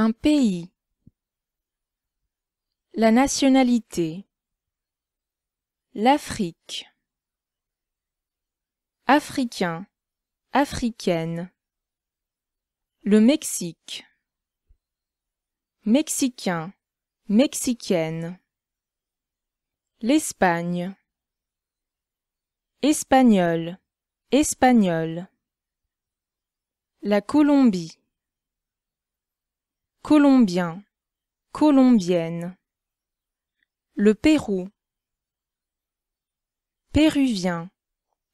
Un pays. La nationalité. L'Afrique. Africain. Africaine. Le Mexique. Mexicain. Mexicaine. L'Espagne. Espagnol. Espagnol. La Colombie. Colombien, colombienne. Le Pérou. Péruvien,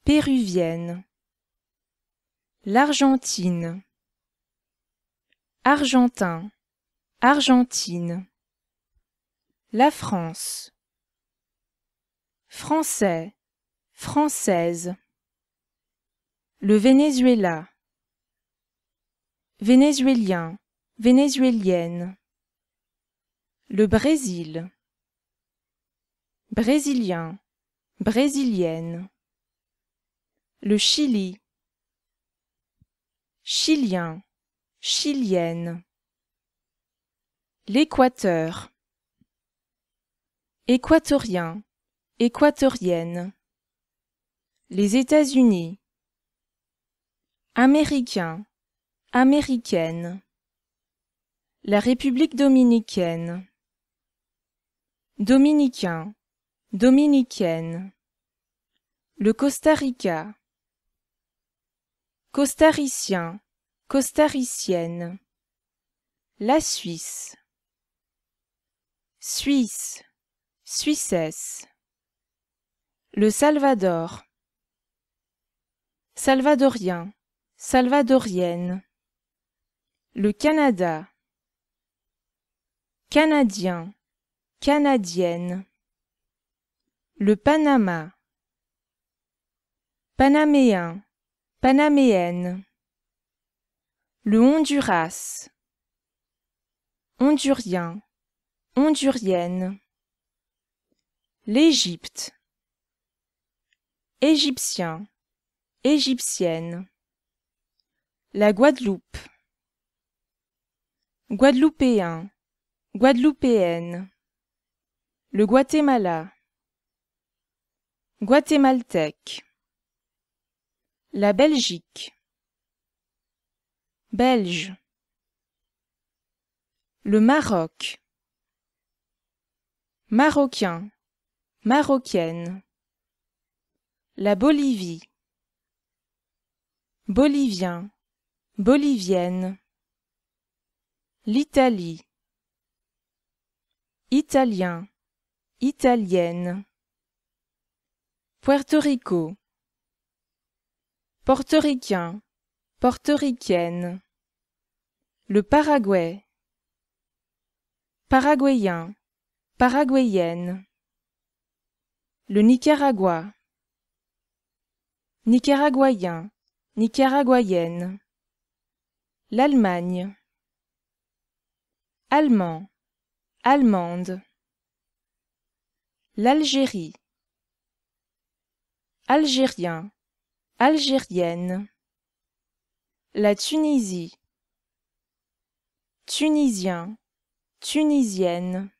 péruvienne. L'Argentine. Argentin, argentine. La France. Français, française. Le Venezuela. Vénézuélien, vénézuélienne le Brésil brésilien brésilienne le Chili chilien chilienne l'équateur équatorien équatorienne les États-Unis américain américaine la République dominicaine Dominicain Dominicaine Le Costa Rica Costaricien Costaricienne La Suisse Suisse Suissesse Le Salvador Salvadorien Salvadorienne Le Canada Canadien, Canadienne. Le Panama. Panaméen, Panaméenne. Le Honduras. Hondurien, Hondurienne. L'Égypte. Égyptien, Égyptienne. La Guadeloupe. Guadeloupéen, Guadeloupéenne. Le Guatemala. Guatémaltèque. La Belgique. Belge. Le Maroc. Marocain. Marocaine. La Bolivie. Bolivien. Bolivienne. L'Italie. Italien, italienne. Puerto Rico, portoricain, portoricaine. Le Paraguay, paraguayen, paraguayenne. Le Nicaragua, nicaraguayen, nicaraguayenne. L'Allemagne, allemand allemande l'algérie algérien algérienne la tunisie tunisien tunisienne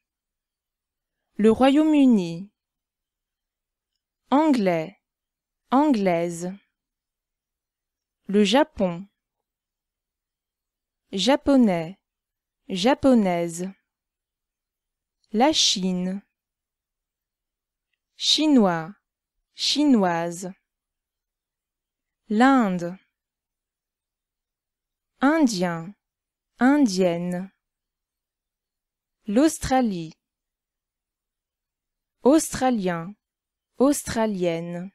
le royaume-uni anglais anglaise le japon japonais japonaise la Chine, chinois, chinoise, l'Inde, indien, indienne, l'Australie, australien, australienne.